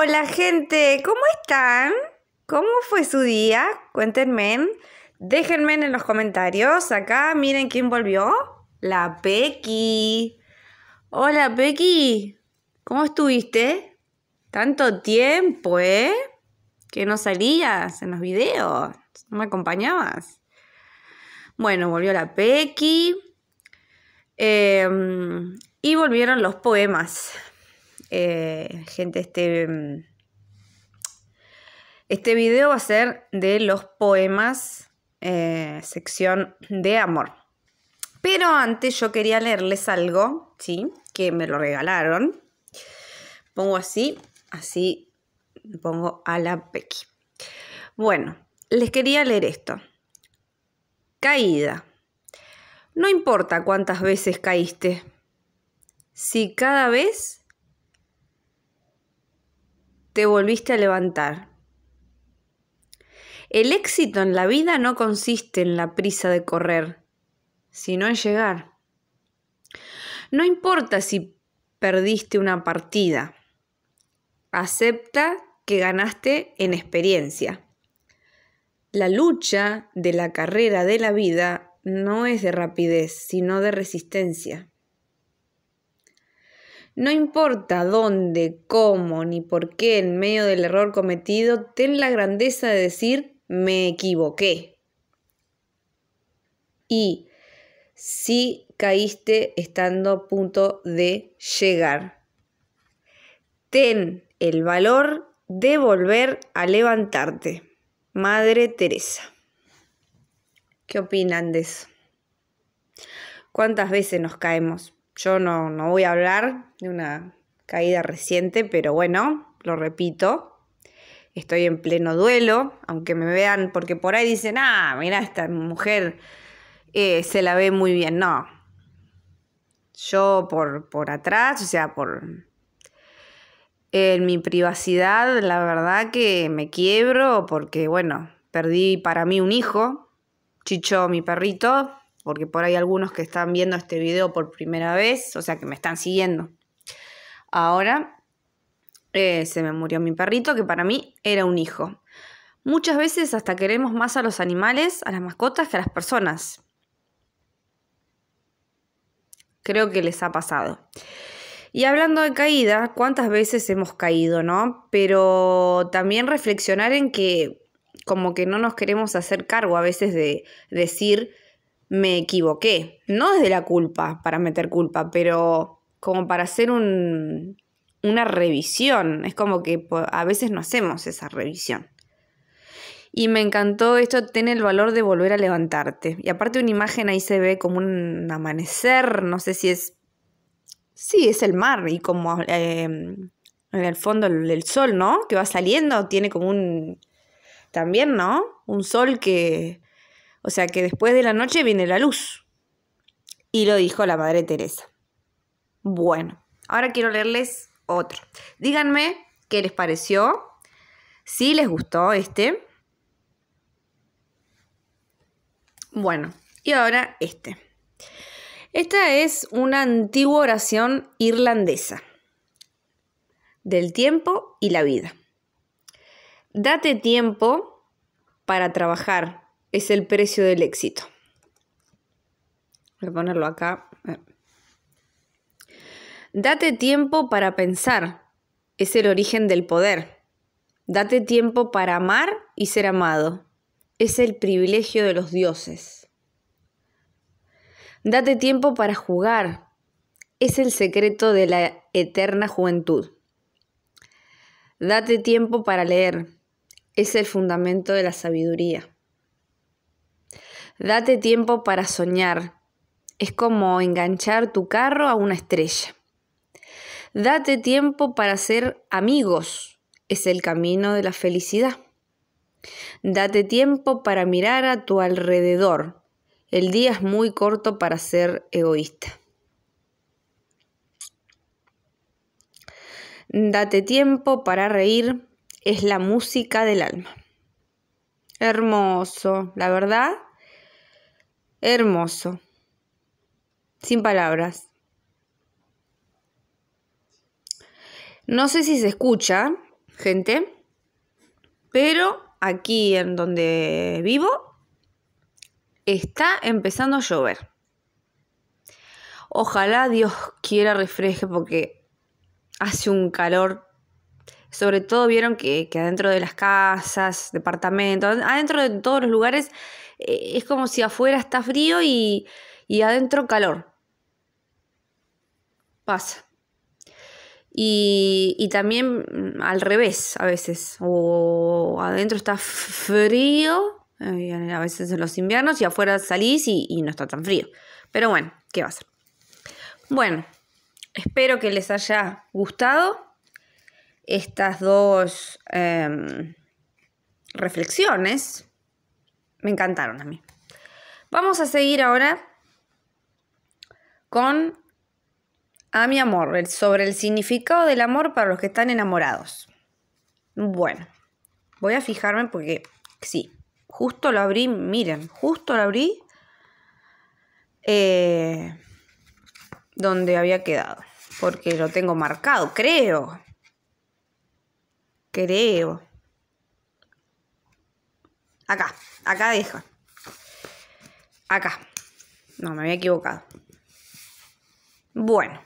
Hola gente, ¿cómo están? ¿Cómo fue su día? Cuéntenme. Déjenme en los comentarios. Acá miren quién volvió. La Pequi. Hola Pequi, ¿Cómo estuviste? Tanto tiempo, ¿eh? Que no salías en los videos. No me acompañabas. Bueno, volvió la Pequi em, y volvieron los poemas. Eh, gente, este, mm, este video va a ser de los poemas, eh, sección de amor. Pero antes yo quería leerles algo, ¿sí? Que me lo regalaron. Pongo así, así pongo a la Pequi. Bueno, les quería leer esto. Caída. No importa cuántas veces caíste, si cada vez te volviste a levantar. El éxito en la vida no consiste en la prisa de correr, sino en llegar. No importa si perdiste una partida, acepta que ganaste en experiencia. La lucha de la carrera de la vida no es de rapidez, sino de resistencia. No importa dónde, cómo ni por qué en medio del error cometido, ten la grandeza de decir me equivoqué. Y si caíste estando a punto de llegar, ten el valor de volver a levantarte. Madre Teresa. ¿Qué opinan de eso? ¿Cuántas veces nos caemos? Yo no, voy a hablar de una caída reciente, pero bueno, lo repito, estoy en pleno duelo, aunque me vean, porque por ahí dicen, ah, mira, esta mujer eh, se la ve muy bien. No. Yo por, por atrás, o sea, por en mi privacidad, la verdad que me quiebro porque, bueno, perdí para mí un hijo, Chicho, mi perrito, porque por ahí algunos que están viendo este video por primera vez, o sea que me están siguiendo. Ahora eh, se me murió mi perrito, que para mí era un hijo. Muchas veces hasta queremos más a los animales, a las mascotas, que a las personas. Creo que les ha pasado. Y hablando de caída, cuántas veces hemos caído, ¿no? Pero también reflexionar en que como que no nos queremos hacer cargo a veces de decir, me equivoqué. No desde la culpa, para meter culpa, pero como para hacer una revisión. Es como que a veces no hacemos esa revisión. Y me encantó esto, tiene el valor de volver a levantarte. Y aparte una imagen ahí se ve como un amanecer, no sé si es... Sí, es el mar y como em, en el fondo el sol, ¿no? Que va saliendo, tiene como un... También, ¿no? Un sol que, o sea que después de la noche viene la luz. Y lo dijo la Madre Teresa. Bueno, ahora quiero leerles otro. Díganme qué les pareció, si les gustó este. Bueno, y ahora este. Esta es una antigua oración irlandesa del tiempo y la vida. Date tiempo para trabajar, es el precio del éxito. Voy a ponerlo acá. Date tiempo para pensar. Es el origen del poder. Date tiempo para amar y ser amado. Es el privilegio de los dioses. Date tiempo para jugar. Es el secreto de la eterna juventud. Date tiempo para leer. Es el fundamento de la sabiduría. Date tiempo para soñar. Es como enganchar tu carro a una estrella. Date tiempo para ser amigos. Es el camino de la felicidad. Date tiempo para mirar a tu alrededor. El día es muy corto para ser egoísta. Date tiempo para reír. Es la música del alma. Hermoso, la verdad. Hermoso. Sin palabras. No sé si se escucha, gente, pero aquí en donde vivo está empezando a llover. Ojalá Dios quiera refresque porque hace un calor. Sobre todo vieron que, que adentro de las casas, departamentos, adentro de todos los lugares eh, es como si afuera está frío y, adentro calor. Pasa. Y, también mm, al revés a veces. O adentro está frío, eh, a veces en los inviernos, y afuera salís y, no está tan frío. Pero bueno, ¿qué va a ser? Bueno, espero que les haya gustado estas dos em, reflexiones me encantaron a mí. Vamos a seguir ahora con A mi amor, sobre el significado del amor para los que están enamorados. Bueno, voy a fijarme porque sí, justo lo abrí, miren, justo lo abrí eh, donde había quedado, porque lo tengo marcado, creo. Creo. Acá, acá deja. Acá. No, me había equivocado. Bueno.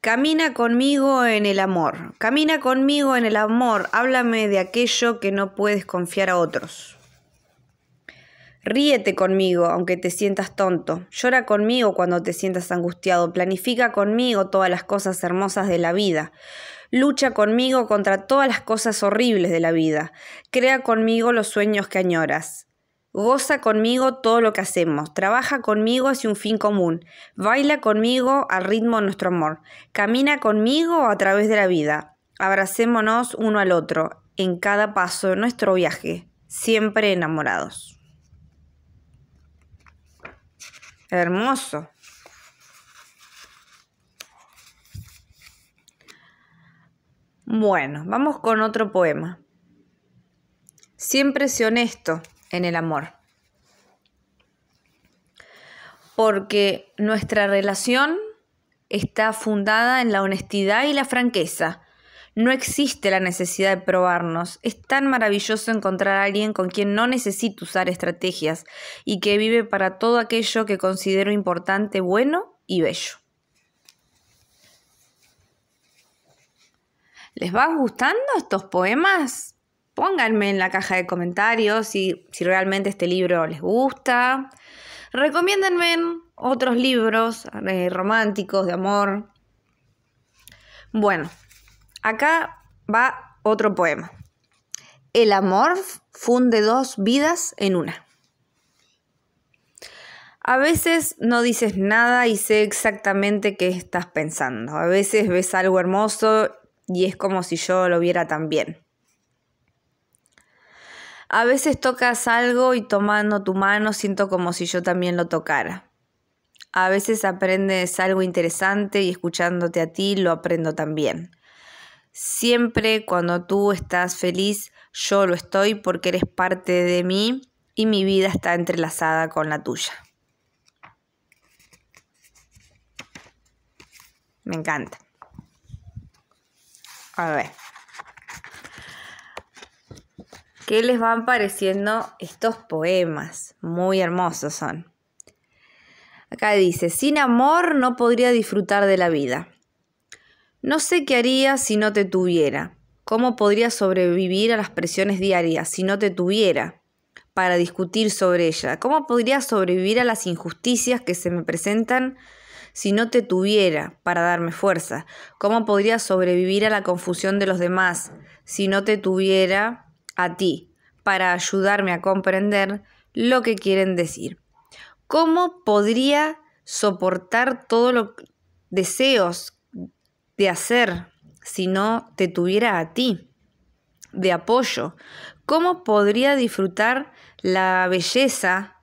Camina conmigo en el amor. Camina conmigo en el amor. Háblame de aquello que no puedes confiar a otros. Ríete conmigo, aunque te sientas tonto. Llora conmigo cuando te sientas angustiado. Planifica conmigo todas las cosas hermosas de la vida. Lucha conmigo contra todas las cosas horribles de la vida. Crea conmigo los sueños que añoras. Goza conmigo todo lo que hacemos, trabaja conmigo hacia un fin común, baila conmigo al ritmo de nuestro amor, camina conmigo a través de la vida, abracémonos uno al otro en cada paso de nuestro viaje, siempre enamorados. Hermoso. Bueno, vamos con otro poema. Siempre sé honesto en el amor. Porque nuestra relación está fundada en la honestidad y la franqueza. No existe la necesidad de probarnos. Es tan maravilloso encontrar a alguien con quien no necesito usar estrategias y que vive para todo aquello que considero importante, bueno y bello. ¿Les va gustando estos poemas? Pónganme en la caja de comentarios si, si realmente este libro les gusta. Recomiéndenme otros libros eh, románticos, de amor. Bueno, acá va otro poema. El amor funde dos vidas en una. A veces no dices nada y sé exactamente qué estás pensando. A veces ves algo hermoso y es como si yo lo viera también. A veces tocas algo y tomando tu mano siento como si yo también lo tocara. A veces aprendes algo interesante y escuchándote a ti lo aprendo también. Siempre cuando tú estás feliz, yo lo estoy porque eres parte de mí y mi vida está entrelazada con la tuya. Me encanta. A ver. ¿Qué les van pareciendo estos poemas? Muy hermosos son. Acá dice, sin amor no podría disfrutar de la vida. No sé qué haría si no te tuviera. ¿Cómo podría sobrevivir a las presiones diarias si no te tuviera para discutir sobre ella? ¿Cómo podría sobrevivir a las injusticias que se me presentan si no te tuviera para darme fuerza, ¿cómo podría sobrevivir a la confusión de los demás si no te tuviera a ti para ayudarme a comprender lo que quieren decir? ¿Cómo podría soportar todos los deseos de hacer si no te tuviera a ti de apoyo? ¿Cómo podría disfrutar la belleza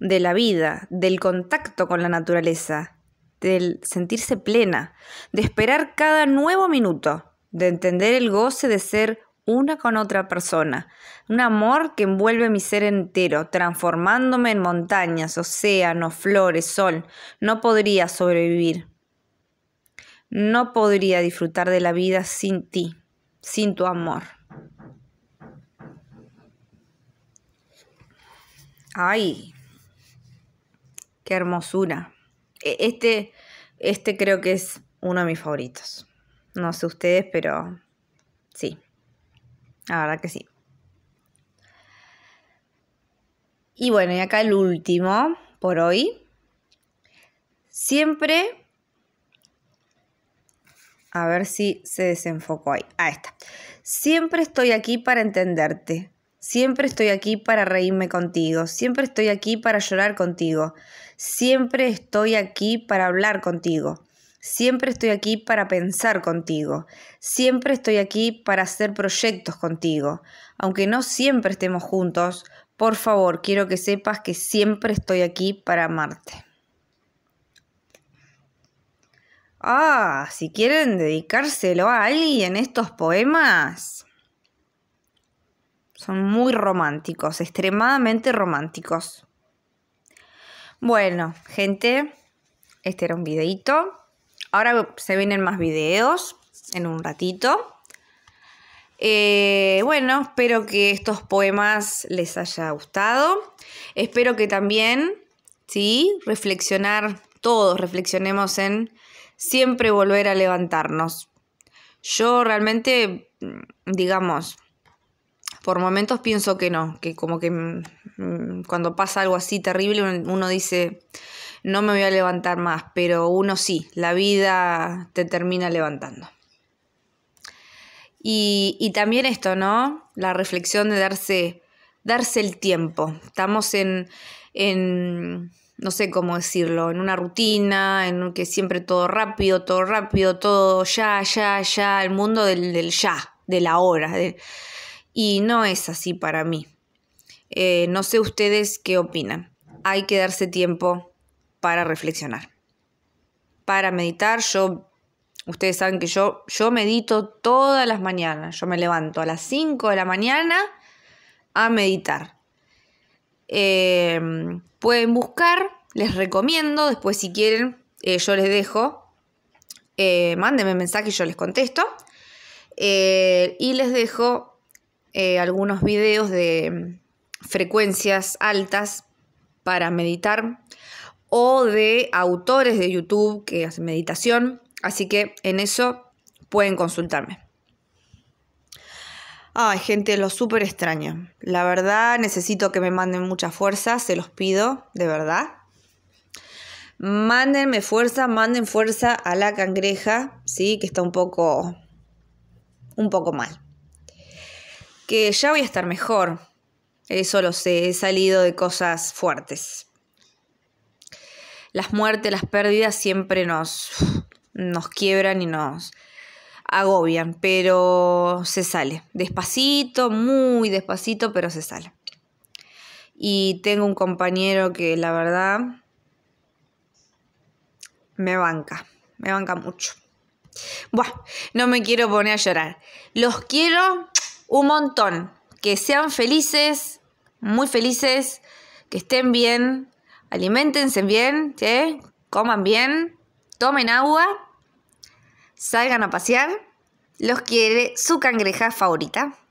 de la vida, del contacto con la naturaleza, del sentirse plena, de esperar cada nuevo minuto, de entender el goce de ser una con otra persona, un amor que envuelve mi ser entero, transformándome en montañas, océanos, flores, sol. No podría sobrevivir. No podría disfrutar de la vida sin ti, sin tu amor. ¡Ay! ¡Qué hermosura! E, este, este creo que es uno de mis favoritos. No sé ustedes, pero sí. La verdad que sí. Y bueno, y acá el último por hoy. Siempre. A ver si se desenfocó ahí. Ahí está. Siempre estoy aquí para entenderte. Siempre estoy aquí para reírme contigo, siempre estoy aquí para llorar contigo, siempre estoy aquí para hablar contigo, siempre estoy aquí para pensar contigo, siempre estoy aquí para hacer proyectos contigo. Aunque no siempre estemos juntos, por favor, quiero que sepas que siempre estoy aquí para amarte. Ah, si quieren dedicárselo a alguien estos poemas. Son muy románticos, extremadamente románticos. Bueno, gente, este era un videito. Ahora se vienen más videos en un ratito. Eh, bueno, espero que estos poemas les haya gustado. Espero que también, sí, reflexionar, todos reflexionemos en siempre volver a levantarnos. Yo realmente, mm, digamos, por momentos pienso que no, que como que mm, cuando pasa algo así terrible uno dice, no me voy a levantar más, pero uno sí, la vida te termina levantando. Y, también esto, ¿no? La reflexión de darse, darse el tiempo. Estamos en, no sé cómo decirlo, en una rutina, en que siempre todo rápido, todo rápido, todo ya, ya, ya, el mundo del, del ya, de la hora. De, y no es así para mí. Eh, no sé ustedes qué opinan. Hay que darse tiempo para reflexionar, para meditar. Yo, ustedes saben que yo, yo medito todas las mañanas. Yo me levanto a las 5 de la mañana a meditar. Em, pueden buscar, les recomiendo, después si quieren, eh, yo les dejo, eh, mándenme mensaje y yo les contesto. y les dejo eh, algunos videos de mm, frecuencias altas para meditar o de autores de YouTube que hacen meditación. Así que en eso pueden consultarme. Ay, gente, lo súper extraño. La verdad, necesito que me manden mucha fuerza, se los pido, de verdad. Mándenme fuerza, manden fuerza a la cangreja, sí, que está un poco un poco mal que ya voy a estar mejor. Eso lo sé, he salido de cosas fuertes. Las muertes, las pérdidas siempre nos, nos quiebran y nos agobian, pero se sale. Despacito, muy despacito, pero se sale. Y tengo un compañero que la verdad me banca, me banca mucho. Bueno, no me quiero poner a llorar. Los quiero un montón. Que sean felices, muy felices, que estén bien, alimentense bien, coman bien, tomen agua, salgan a pasear. Los quiere su cangreja favorita.